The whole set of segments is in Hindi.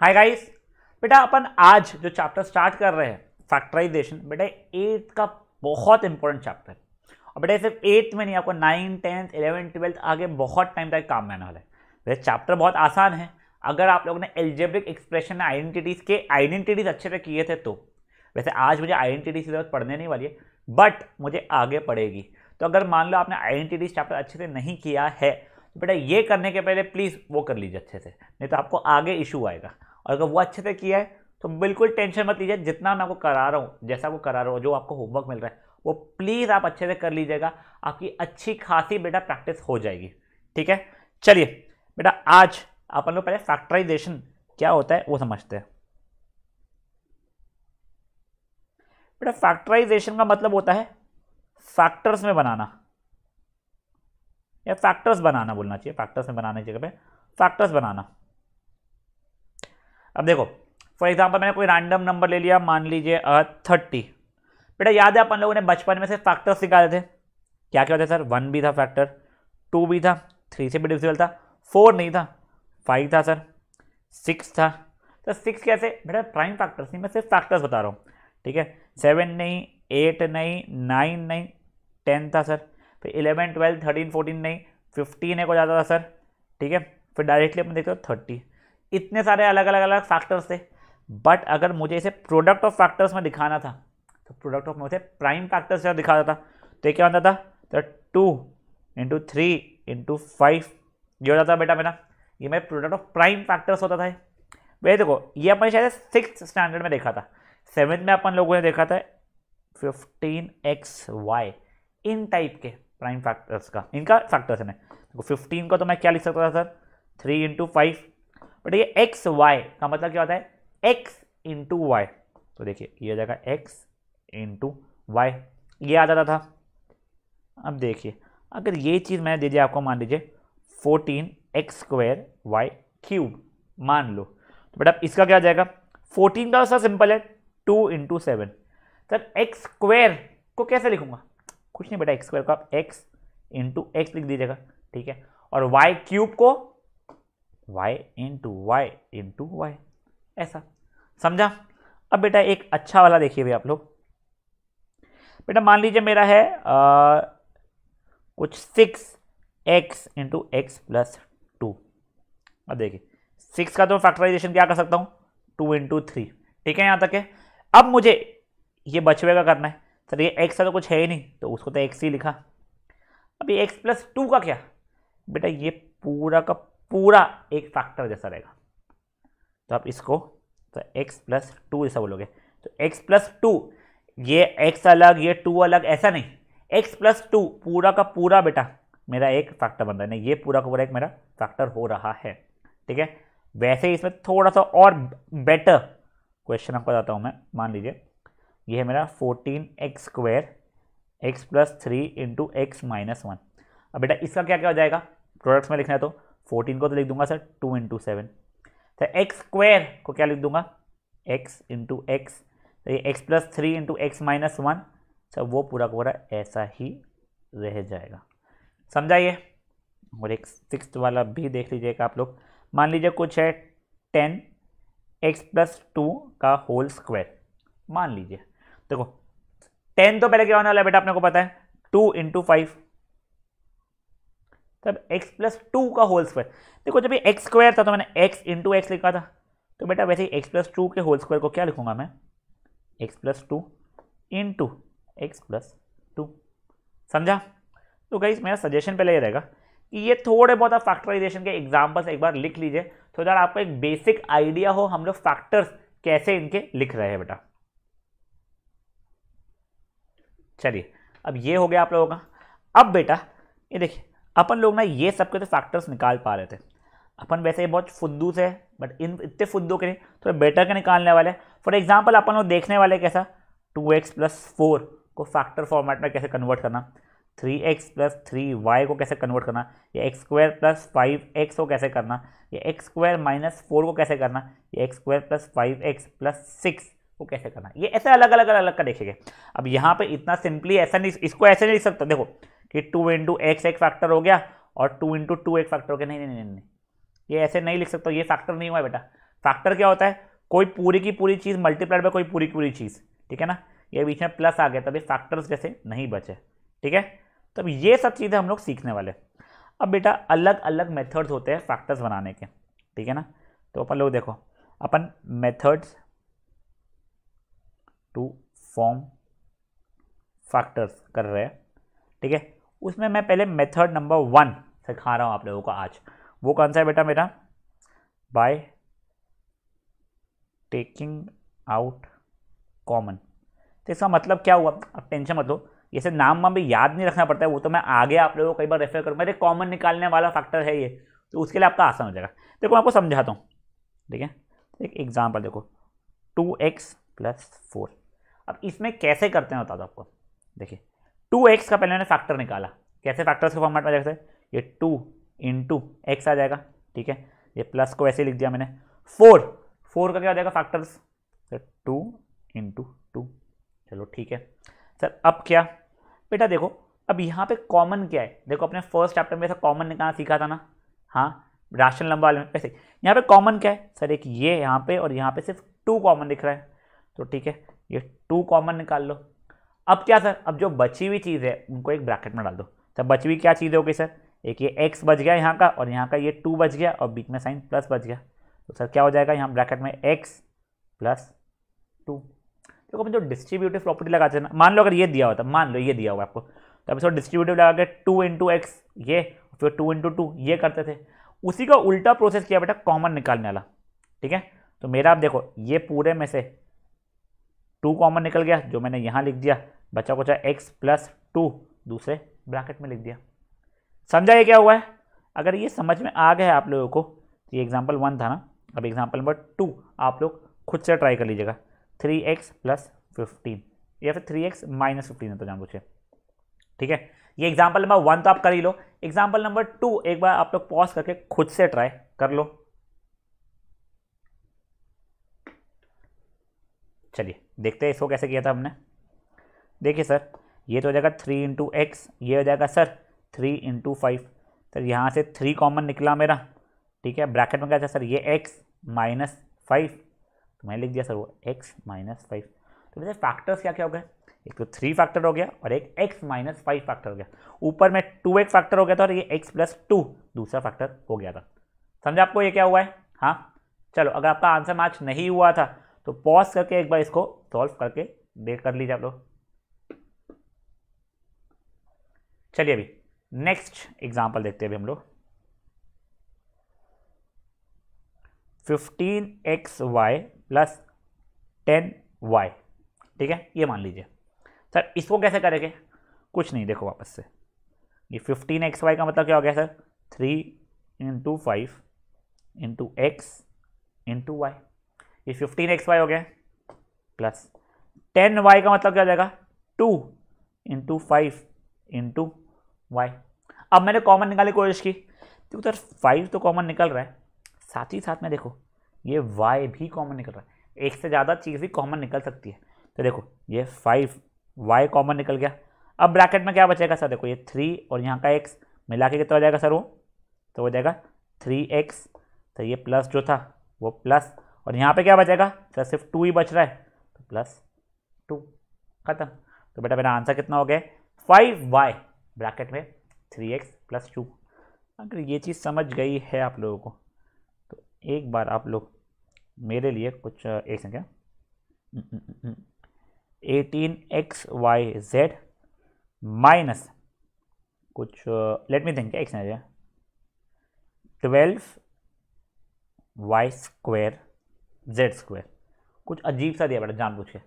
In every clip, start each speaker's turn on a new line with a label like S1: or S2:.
S1: हाय गाइस बेटा अपन आज जो चैप्टर स्टार्ट कर रहे हैं फैक्टराइजेशन बेटा एट्थ का बहुत इंपॉर्टेंट चैप्टर है और बेटा सिर्फ एट्थ में नहीं आपको नाइन टेंथ इलेवन ट्वेल्थ आगे बहुत टाइम तक काम में आने वाला है वैसे चैप्टर बहुत आसान है अगर आप लोगों ने एलजेब्रिक एक्सप्रेशन आइडेंटिटीज़ के आइडेंटिटीज़ अच्छे से किए थे तो वैसे आज मुझे आइडेंटिटीज की जरूरत पढ़ने नहीं वाली है बट मुझे आगे पड़ेगी तो अगर मान लो आपने आइडेंटिटीज चैप्टर अच्छे से नहीं किया है तो बेटा ये करने के पहले प्लीज़ वो कर लीजिए अच्छे से नहीं तो आपको आगे इशू आएगा और अगर वो अच्छे से किया है तो बिल्कुल टेंशन मत लीजिए जितना मैं आपको करा रहा हूँ जैसा आपको करा रहा हूँ जो आपको होमवर्क मिल रहा है वो प्लीज़ आप अच्छे से कर लीजिएगा आपकी अच्छी खासी बेटा प्रैक्टिस हो जाएगी ठीक है चलिए बेटा आज अपन लोग पहले फैक्टराइजेशन क्या होता है वो समझते हैं बेटा फैक्टराइजेशन का मतलब होता है फैक्टर्स में बनाना या फैक्टर्स बनाना बोलना चाहिए फैक्टर्स में बनाने की जगह पे फैक्टर्स बनाना अब देखो फॉर एग्जाम्पल मैंने कोई रैंडम नंबर ले लिया मान लीजिए थर्टी बेटा याद है अपन लोगों ने बचपन में से फैक्टर्स निकाले थे क्या क्या होते सर वन भी था फैक्टर टू भी था थ्री से भी डिविजिबल था फोर नहीं था फाइव था सर सिक्स था तो सिक्स कैसे बेटा प्राइम फैक्टर्स नहीं मैं सिर्फ फैक्टर्स बता रहा हूँ ठीक है सेवन नहीं एट नहीं नाइन नहीं टेन था सर फिर इलेवन ट्वेल्व थर्टीन फोर्टीन नहीं फिफ्टीन एक को जाता था सर ठीक है फिर डायरेक्टली अपन देखते हो थर्टी इतने सारे अलग अलग अलग फैक्टर्स थे बट अगर मुझे इसे प्रोडक्ट ऑफ फैक्टर्स में दिखाना था तो प्रोडक्ट ऑफ में उसे प्राइम फैक्टर्स से दिखा था तो क्या होता था तो two into three into five ये होता था बेटा मेरा ये मेरे प्रोडक्ट ऑफ प्राइम फैक्टर्स होता था भैया देखो ये अपने शायद सिक्स स्टैंडर्ड में देखा था सेवन्थ में अपन लोगों ने देखा था फिफ्टीन एक्स वाई इन टाइप के प्राइम फैक्टर्स का इनका फैक्टर्स है देखो फिफ्टीन का तो मैं क्या लिख सकता था sir three into five but ये एक्स वाई का मतलब क्या होता है एक्स इंटू वाई तो देखिए ये आ जाएगा एक्स इंटू वाई ये आ जाता था अब देखिए अगर ये चीज़ मैंने दे दिया आपको मान लीजिए fourteen X square Y cube मान लो तो बेटा इसका क्या आ जाएगा फोर्टीन का तो सर सिंपल है two into seven sir X square को कैसे लिखूंगा कुछ नहीं बेटा एक्स स्क्वायर को आप एक्स इंटू एक्स लिख दीजिएगा ठीक है और वाई क्यूब को y into Y into Y ऐसा समझा अब बेटा एक अच्छा वाला देखिए भाई आप लोग बेटा मान लीजिए मेरा है आ, कुछ six X into x plus two अब देखिए सिक्स का तो फैक्टराइजेशन क्या कर सकता हूँ टू इंटू थ्री ठीक है यहाँ तक है अब मुझे ये बचवे का करना है सर ये एक्स का तो कुछ है ही नहीं तो उसको तो एक्स ही लिखा अब ये एक्स प्लस टू का क्या बेटा ये पूरा का पूरा एक फैक्टर जैसा रहेगा तो आप इसको तो x प्लस टू जैसा बोलोगे तो x प्लस टू ये x अलग ये टू अलग ऐसा नहीं x प्लस टू पूरा का पूरा बेटा मेरा एक फैक्टर बन रहा है ये पूरा का पूरा एक मेरा फैक्टर हो रहा है ठीक है वैसे ही इसमें थोड़ा सा और बेटर क्वेश्चन आपको बताता हूँ मैं मान लीजिए ये है मेरा fourteen X square X plus three into x minus one अब बेटा इसका क्या क्या हो जाएगा प्रोडक्ट्स में लिखना है तो फोर्टीन को तो लिख दूंगा सर टू इंटू सेवन तो एक्स स्क्वायर को क्या लिख दूंगा एक्स इंटू एक्स तो ये X plus three into x minus one sir वो पूरा पूरा ऐसा ही रह जाएगा समझाइए और एक सिक्स वाला भी देख लीजिएगा आप लोग मान लीजिए कुछ है टेन एक्स प्लस टू का होल स्क्वायर मान लीजिए देखो टेन तो पहले क्या होने वाला है बेटा आपने को पता है टू इंटू फाइव तब x प्लस टू का होल स्क्वायर देखो जब ये एक्स स्क्वायर था तो मैंने x इंटू एक्स लिखा था तो बेटा वैसे ही एक्स प्लस टू के होल स्क्वायर को क्या लिखूंगा मैं x plus two into x plus two समझा तो गाइज मेरा सजेशन पहले ये रहेगा कि ये थोड़े बहुत आप फैक्टराइजेशन के एग्जाम्पल्स एक बार लिख लीजिए तो यार आपको एक बेसिक आइडिया हो हम लोग फैक्टर्स कैसे इनके लिख रहे हैं बेटा चलिए अब ये हो गया आप लोगों का अब बेटा ये देखिए अपन लोग ना ये सब के तो फैक्टर्स निकाल पा रहे थे अपन वैसे ये बहुत फुद्दू से बट इन इतने फुद्दू के लिए थोड़े बेटर के निकालने वाले फॉर एग्जाम्पल अपन लोग देखने वाले कैसा टू एक्स प्लस फोर को फैक्टर फॉर्मेट में कैसे कन्वर्ट करना three x plus three Y को कैसे कन्वर्ट करना या X square plus five X को कैसे करना या एक्स स्क्वायर माइनस फोर को कैसे करना या X square plus five X plus six को कैसे करना ये ऐसे अलग अलग अलग का देखेंगे अब यहाँ पे इतना सिंपली ऐसा नहीं इसको ऐसे नहीं लिख सकता देखो कि टू इंटू एक्स एक फैक्टर हो गया और टू इंटू टू एक फैक्टर हो गया नहीं नहीं नहीं नहीं ये ऐसे नहीं लिख सकता ये फैक्टर नहीं हुआ बेटा फैक्टर क्या होता है कोई पूरी की पूरी चीज़ मल्टीप्लाइड बाय कोई पूरी की पूरी चीज़ ठीक है ना ये बीच में प्लस आ गया तभी फैक्टर्स जैसे नहीं बचे ठीक है तो अब ये सब चीज़ें हम लोग सीखने वाले अब बेटा अलग अलग मेथड्स होते हैं फैक्टर्स बनाने के ठीक है ना तो अपन लोग देखो अपन मेथड्स टू फॉर्म फैक्टर्स कर रहे हैं ठीक है उसमें मैं पहले मेथड नंबर वन सिखा रहा हूँ आप लोगों को आज वो कौन सा है बेटा मेरा बाय टेकिंग आउट कॉमन तो इसका मतलब क्या हुआ अब टेंशन मत लो जैसे नाम वाम भी याद नहीं रखना पड़ता है वो तो मैं आगे आप लोगों को कई बार रेफर करूँगा मेरे कॉमन निकालने वाला फैक्टर है ये तो उसके लिए आपका आसान हो जाएगा देखो मैं आपको समझाता हूँ ठीक है एक एग्जाम्पल देखो टू एक्स प्लस फोर अब इसमें कैसे करते हैं बताता आपको देखिए टू एक्स का पहले मैंने फैक्टर निकाला कैसे फैक्टर्स के फॉर्मेट में जैसे ये टू इंटू एक्स आ जाएगा ठीक है ये प्लस को ऐसे लिख दिया मैंने फोर फोर का क्या हो जाएगा फैक्टर्स सर तो टू इंटू टू चलो ठीक है सर अब क्या बेटा देखो अब यहाँ पे कॉमन क्या है देखो अपने फर्स्ट चैप्टर में ऐसा कॉमन निकालना सीखा था ना हाँ राशन लंबा वाले में ऐसे यहाँ पे कॉमन क्या है सर एक ये यहाँ पे और यहाँ पे सिर्फ टू कॉमन दिख रहा है तो ठीक है ये टू कॉमन निकाल लो अब क्या सर अब जो बची हुई चीज़ है उनको एक ब्रैकेट में डाल दो सर तो बची हुई क्या चीज़ होगी सर एक ये एक्स बच गया यहाँ का और यहाँ का ये टू बच गया और बीच में साइन प्लस बच गया तो सर क्या हो जाएगा यहाँ ब्रैकेट में एक्स प्लस टू देखो अपन जो डिस्ट्रीब्यूटिव प्रॉपर्टी लगाते हैं ना मान लो अगर ये दिया होता मान लो ये दिया होगा आपको तो अब इसको डिस्ट्रीब्यूटिव लगा के टू इंटू एक्स ये फिर टू इंटू टू ये करते थे उसी का उल्टा प्रोसेस किया बेटा कॉमन निकालने वाला ठीक है तो मेरा आप देखो ये पूरे में से टू कॉमन निकल गया जो मैंने यहाँ लिख दिया बच्चा कुछ एक्स प्लस टू दूसरे ब्रैकेट में लिख दिया समझा ये क्या हुआ है अगर ये समझ में आ गया आप लोगों को तो ये एग्जाम्पल वन था ना अब एग्जाम्पल नंबर टू आप लोग खुद से ट्राई कर लीजिएगा थ्री एक्स प्लस फिफ्टीन या फिर थ्री एक्स माइनस फिफ्टीन है तो जान पूछे ठीक है ये एग्जाम्पल नंबर वन तो आप कर ही लो एग्जाम्पल नंबर टू एक बार आप लोग पॉज करके खुद से ट्राई कर लो चलिए देखते हैं इसको कैसे किया था हमने देखिए सर ये तो हो जाएगा थ्री इंटू एक्स ये हो जाएगा sir three into five sir यहाँ से थ्री कॉमन निकला मेरा ठीक है ब्रैकेट में क्या था सर ये एक्स माइनस फाइव तो मैंने लिख दिया सर वो एक्स माइनस फाइव तो वैसे फैक्टर्स क्या क्या हो गए एक तो थ्री फैक्टर हो गया और एक एक्स माइनस फाइव फैक्टर हो गया ऊपर में टू एक्स फैक्टर हो गया था और ये एक्स प्लस टू दूसरा फैक्टर हो गया था समझा आपको ये क्या हुआ है हाँ चलो अगर आपका आंसर मैच नहीं हुआ था तो पॉज करके एक बार इसको सॉल्व करके देख कर लीजिए आप लोग चलिए अभी नेक्स्ट एग्जाम्पल देखते हैं अभी हम लोग fifteen X Y plus ten Y ठीक है ये मान लीजिए सर इसको कैसे करेंगे कुछ नहीं देखो वापस से ये फिफ्टीन एक्स वाई का मतलब क्या हो गया sir three into five into x into Y ये फिफ्टीन एक्स वाई हो गया प्लस टेन वाई का मतलब क्या हो जाएगा two into five into Y अब मैंने कॉमन निकालने की कोशिश की तो उधर फाइव तो कॉमन निकल रहा है साथ ही साथ में देखो ये वाई भी कॉमन निकल रहा है एक से ज़्यादा चीज़ भी कॉमन निकल सकती है तो देखो ये फाइव वाई कॉमन निकल गया अब ब्रैकेट में क्या बचेगा सर देखो ये थ्री और यहाँ का एक्स मिला के कितना हो जाएगा सर वो तो हो जाएगा थ्री एक्स तो ये प्लस जो था वो प्लस और यहाँ पे क्या बचेगा सर सिर्फ टू ही बच रहा है तो प्लस टू खत्म तो बेटा मेरा आंसर कितना हो गया फाइव वाई ब्रैकेट में थ्री एक्स प्लस टू अगर ये चीज़ समझ गई है आप लोगों को तो एक बार आप लोग मेरे लिए कुछ एक संख्या हम्म, हम्म, हम्म, eighteen X Y Z minus कुछ लेट मी थिंक एक संख्या twelve Y square Z square कुछ अजीब सा दिया बेटा जान पूछ के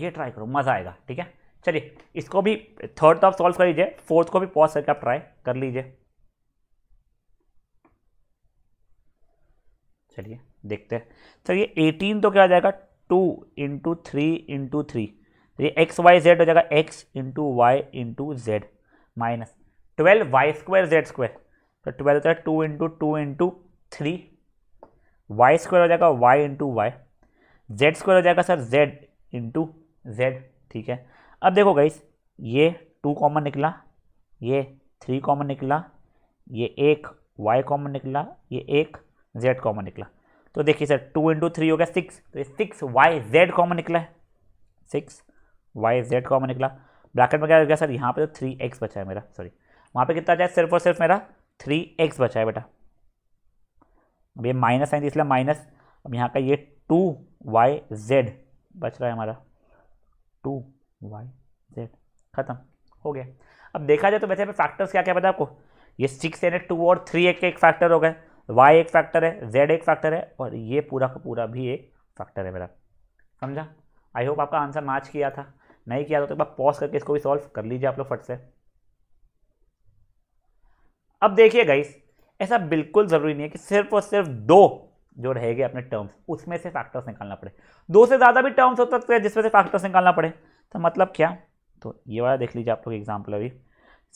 S1: ये ट्राई करो मज़ा आएगा ठीक है चलिए इसको भी थर्ड तो आप सॉल्व कर लीजिए फोर्थ को भी पॉज करके आप ट्राई कर लीजिए चलिए देखते हैं सर ये एटीन तो क्या आ जाएगा two into three into three तो ये एक्स वाई जेड हो जाएगा X into Y into Z minus twelve Y square Z square तो ट्वेल्व होता है two into two into three Y square हो जाएगा Y into Y Z square हो जाएगा सर जेड इंटू जेड ठीक है अब देखो गाइस ये टू कॉमन निकला ये थ्री कॉमन निकला ये एक वाई कॉमन निकला ये एक जेड कॉमन निकला तो देखिए सर टू इंटू थ्री हो गया सिक्स तो ये सिक्स वाई जेड कॉमन निकला है सिक्स वाई जेड कॉमन निकला ब्रैकेट में क्या हो गया सर यहाँ पे तो थ्री एक्स बचा है मेरा सॉरी वहाँ पे कितना जाए सिर्फ और सिर्फ मेरा थ्री एक्स बचा है बेटा अब ये माइनस है इसलिए माइनस अब यहाँ का ये टू वाई जेड बच रहा है हमारा टू वाई जेड खत्म हो गया अब देखा जाए तो वैसे फैक्टर्स क्या क्या पता आपको ये सिक्स एन टू और थ्री एक एक फैक्टर हो गए वाई एक फैक्टर है जेड एक फैक्टर है और ये पूरा का पूरा भी एक फैक्टर है मेरा समझा आई होप आपका आंसर मैच किया था नहीं किया था तो एक बार पॉज करके इसको भी सॉल्व कर लीजिए आप लोग फट से अब देखिए गाइस ऐसा बिल्कुल ज़रूरी नहीं है कि सिर्फ और सिर्फ दो जो रहेगा अपने टर्म्स उसमें से फैक्टर्स निकालना पड़े दो से ज़्यादा भी टर्म्स हो सकते हैं जिसमें से फैक्टर्स निकालना पड़े तो मतलब क्या तो ये वाला देख लीजिए आप लोग एग्जाम्पल अभी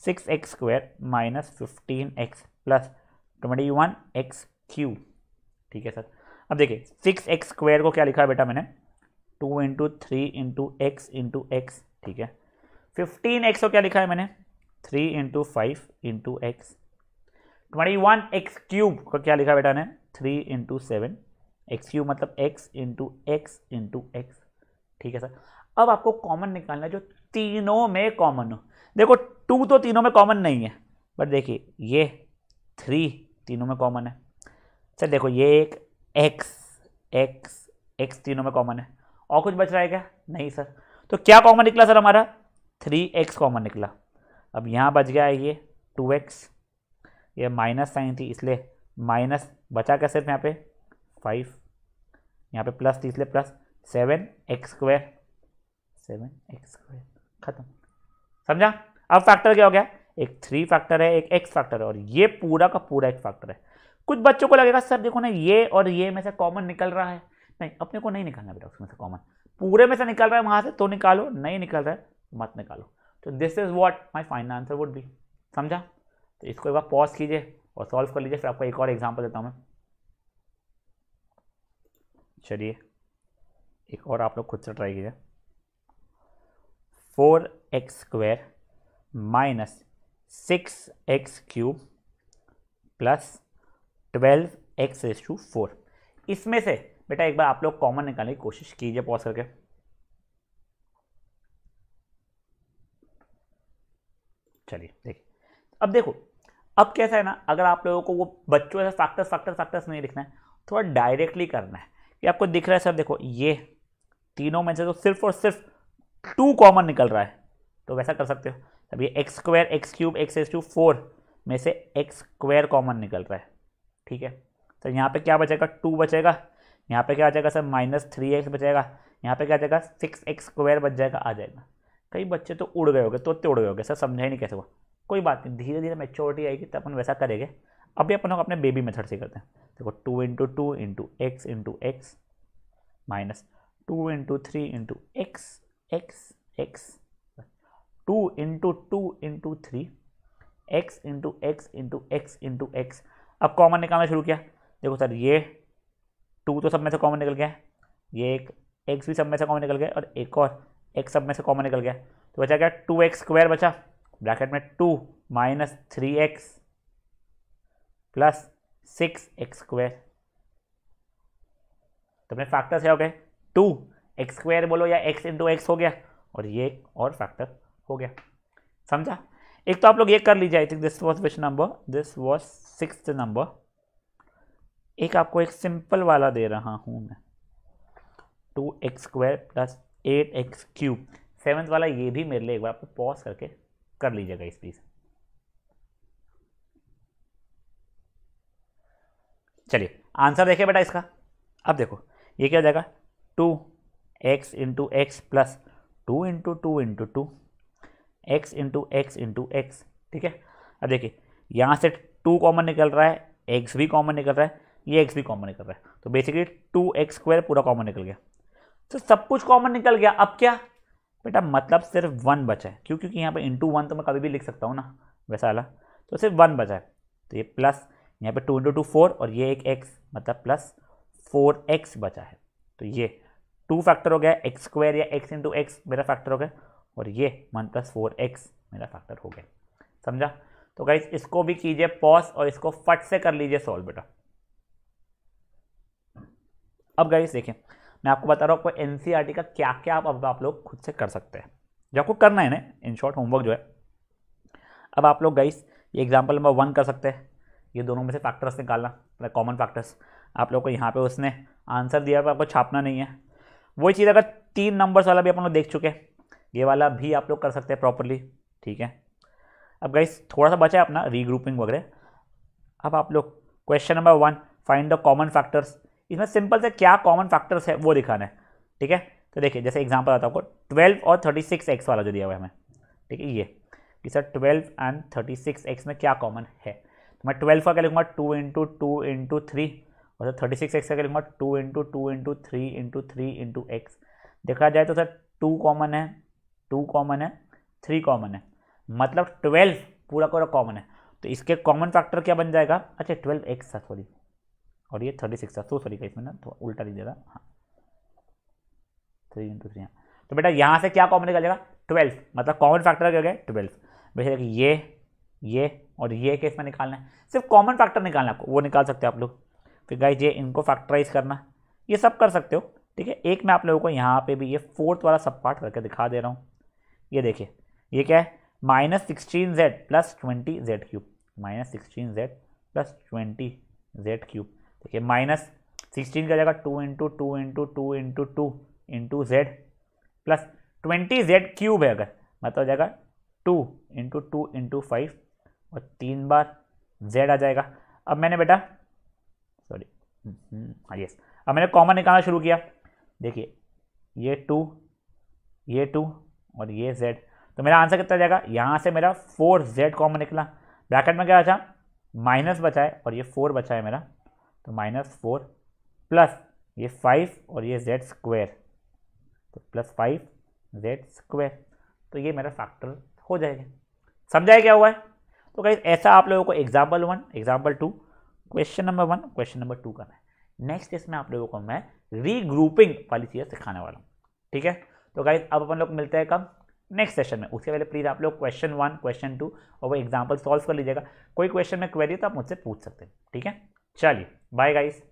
S1: six x square minus fifteen X plus twenty one X cube ठीक है सर अब देखिए सिक्स एक्स स्क्वायर को क्या लिखा है बेटा मैंने two into three into x into x ठीक है फिफ्टीन एक्स को क्या लिखा है मैंने three into five into X twenty one X cube को क्या लिखा बेटा ने three into seven X cube मतलब X into x into x ठीक है सर अब आपको कॉमन निकालना है जो तीनों में कॉमन हो देखो टू तो तीनों में कॉमन नहीं है बट देखिए ये थ्री तीनों में कॉमन है सर देखो ये एक एक्स एक्स एक्स तीनों में कॉमन है और कुछ बच रहा है क्या नहीं सर तो क्या कॉमन निकला सर हमारा थ्री एक्स कॉमन निकला अब यहाँ बच गया है ये टू एक्स ये माइनस साइन थी इसलिए माइनस बचा क्या सिर्फ यहाँ पे फाइव यहाँ पे प्लस थी इसलिए plus seven X square seven X square खत्म समझा अब फैक्टर क्या हो गया एक थ्री फैक्टर है एक एक्स फैक्टर है और ये पूरा का पूरा एक फैक्टर है कुछ बच्चों को लगेगा सर देखो ना ये और ये में से कॉमन निकल रहा है नहीं अपने को नहीं निकालना बेटा उसमें से कॉमन पूरे में से निकल रहा है वहां से तो निकालो नहीं निकल रहा है मत निकालो तो this is what my final answer would be समझा तो इसको एक बार पॉज कीजिए और सॉल्व कर लीजिए फिर आपको एक और एग्जाम्पल देता हूँ मैं चलिए एक और आप लोग खुद से ट्राई कीजिए four x square minus six x cube plus twelve x s to four इसमें से बेटा एक बार आप लोग कॉमन निकालने की कोशिश कीजिए पॉज करके चलिए देखिए अब देखो अब कैसा है ना अगर आप लोगों को वो बच्चों से फैक्टर्स फैक्टर्स फैक्टर्स नहीं लिखना है थोड़ा डायरेक्टली करना है कि आपको दिख रहा है सर देखो ये तीनों में से तो सिर्फ और सिर्फ टू कॉमन निकल रहा है तो वैसा कर सकते हो तब ये x square x cube x s to four में से एक्स स्क्वायर कॉमन निकल रहा है ठीक है तो यहाँ पे क्या बचेगा टू बचेगा यहाँ पे क्या आ जाएगा सर माइनस थ्री एक्स बचेगा यहाँ पे क्या आ जाएगा सिक्स एक्स स्क्वायर बच जाएगा आ जाएगा कई बच्चे तो उड़ गए होगे तोते उड़ गए होगे सर समझा ही नहीं कैसे हुआ कोई बात नहीं धीरे धीरे मेच्योरिटी आएगी तो अपन वैसा करेंगे अभी अपन लोग अपने बेबी मेथड से करते हैं देखो two into two into x into x minus two into three into x x x two into two into three x into x into x into x अब कॉमन निकालना शुरू किया देखो सर ये टू तो सब में से कॉमन निकल गया ये एक एक्स भी सब में से कॉमन निकल गया और एक और एक्स सब में से कॉमन निकल गया तो बचा क्या टू एक्स स्क्वायर बचा ब्रैकेट में two minus three x plus six x square तो अपने फैक्टर से हो गए टू एक्स स्क्वायर बोलो या एक्स इंटू एक्स हो गया और ये एक और फैक्टर हो गया समझा एक तो आप लोग ये कर लीजिए I think this was which number this was six number एक आपको एक सिंपल वाला दे रहा हूँ मैं two x square plus eight x cube seventh वाला ये भी मेरे लिए एक बार आपको पॉज करके कर लीजिएगा इस प्लीज़ चलिए आंसर देखिए बेटा इसका अब देखो ये क्या हो जाएगा two x into x plus two into two into two x into x into x ठीक है अब देखिए यहाँ से टू कॉमन निकल रहा है एक्स भी कॉमन निकल रहा है ये एक्स भी कॉमन निकल रहा है तो बेसिकली टू एक्स स्क्वायर पूरा कॉमन निकल गया तो सब कुछ कॉमन निकल गया अब क्या बेटा मतलब सिर्फ वन बचा है क्यों क्योंकि यहाँ पे इंटू वन तो मैं कभी भी लिख सकता हूँ ना वैसा वाला तो सिर्फ वन बचा है तो ये प्लस यहाँ पे टू इंटू टू फोर और ये एक एक्स मतलब प्लस फोर एक्स बचा है तो ये टू फैक्टर हो गया एक्स स्क्वायर या एक्स इंटू एक्स मेरा फैक्टर हो गया और ये वन प्लस फोर एक्स मेरा फैक्टर हो गया समझा तो गाइज इसको भी कीजिए पॉज और इसको फट से कर लीजिए सॉल्व बेटा अब गाइज देखें मैं आपको बता रहा हूँ आपको एनसीईआरटी e का क्या क्या आप अब आप लोग खुद से कर सकते हैं जो आपको करना है ना इन शॉर्ट होमवर्क जो है अब आप लोग गाइस ये एग्जाम्पल नंबर वन कर सकते हैं ये दोनों में से फैक्टर्स निकालना कॉमन मतलब फैक्टर्स आप लोग को यहाँ पे उसने आंसर दिया पर आपको छापना नहीं है वही चीज़ अगर तीन नंबर्स वाला भी अपन लोग देख चुके हैं ये वाला भी आप लोग कर सकते हैं प्रॉपरली ठीक है अब गाइस थोड़ा सा बचा है अपना रीग्रुपिंग वगैरह अब आप लोग question number one find the common factors इसमें सिंपल से क्या कॉमन फैक्टर्स है वो दिखाना है ठीक है तो देखिए जैसे एग्जाम्पल आता है आपको ट्वेल्व और थर्टी सिक्स एक्स वाला जो दिया हुआ है हमें ठीक है ये कि sir twelve and thirty six x में क्या कॉमन है तो मैं ट्वेल्व का क्या लिखूँगा two into two into three मतलब थर्टी सिक्स एक्स का लिखूंगा two into two into three into three into x देखा जाए तो सर टू कॉमन है टू कॉमन है थ्री कॉमन है मतलब ट्वेल्व पूरा पूरा कॉमन है तो इसके कॉमन फैक्टर क्या बन जाएगा अच्छा ट्वेल्व एक्स था सॉरी और ये थर्टी सिक्स था तो सॉरी का इसमें ना थोड़ा उल्टा लिख देगा हाँ थ्री इंटू थ्री हाँ तो बेटा यहाँ से क्या कॉमन निकल जाएगा ट्वेल्व मतलब कॉमन फैक्टर क्या गया ट्वेल्व वैसे देखिए ये ये और ये केस में निकालना है सिर्फ कॉमन फैक्टर निकालना है आपको वो निकाल सकते हो आप लोग फिर तो गाइज ये इनको फैक्टराइज करना ये सब कर सकते हो ठीक है एक मैं आप लोगों को यहाँ पे भी ये फोर्थ वाला सब पार्ट करके दिखा दे रहा हूँ ये देखिए ये क्या है minus sixteen z plus twenty z cube minus sixteen z plus twenty z cube देखिए माइनस सिक्सटीन का जगह two into two into two into two into z plus twenty z cube है अगर मतलब जाएगा two into two into five और तीन बार जेड आ जाएगा अब मैंने बेटा सॉरी यस हम्म, हाँ, अब मैंने कॉमन निकालना शुरू किया देखिए ये टू ये टू और ये जेड तो मेरा आंसर कितना जाएगा यहाँ से मेरा फोर जेड कॉमन निकला ब्रैकेट में क्या बचा माइनस बचा है और ये फोर बचा है मेरा तो माइनस फोर प्लस ये फाइव और ये जेड स्क्वेयर तो प्लस फाइव जेड स्क्वेयर तो ये मेरा फैक्टर हो जाएगा समझाया क्या हुआ है तो कहीं ऐसा आप लोगों को example one example two question number one question number two करना है नेक्स्ट इसमें आप लोगों को मैं रीग्रुपिंग वाली चीज़ें सिखाने वाला हूँ ठीक है तो गाइज अब अपन लोग मिलते हैं कब नेक्स्ट सेशन में उसके पहले प्लीज़ आप लोग क्वेश्चन वन क्वेश्चन टू और वो एग्जाम्पल सॉल्व कर लीजिएगा कोई क्वेश्चन में क्वेरी तो आप मुझसे पूछ सकते हैं ठीक है चलिए बाय गाइज़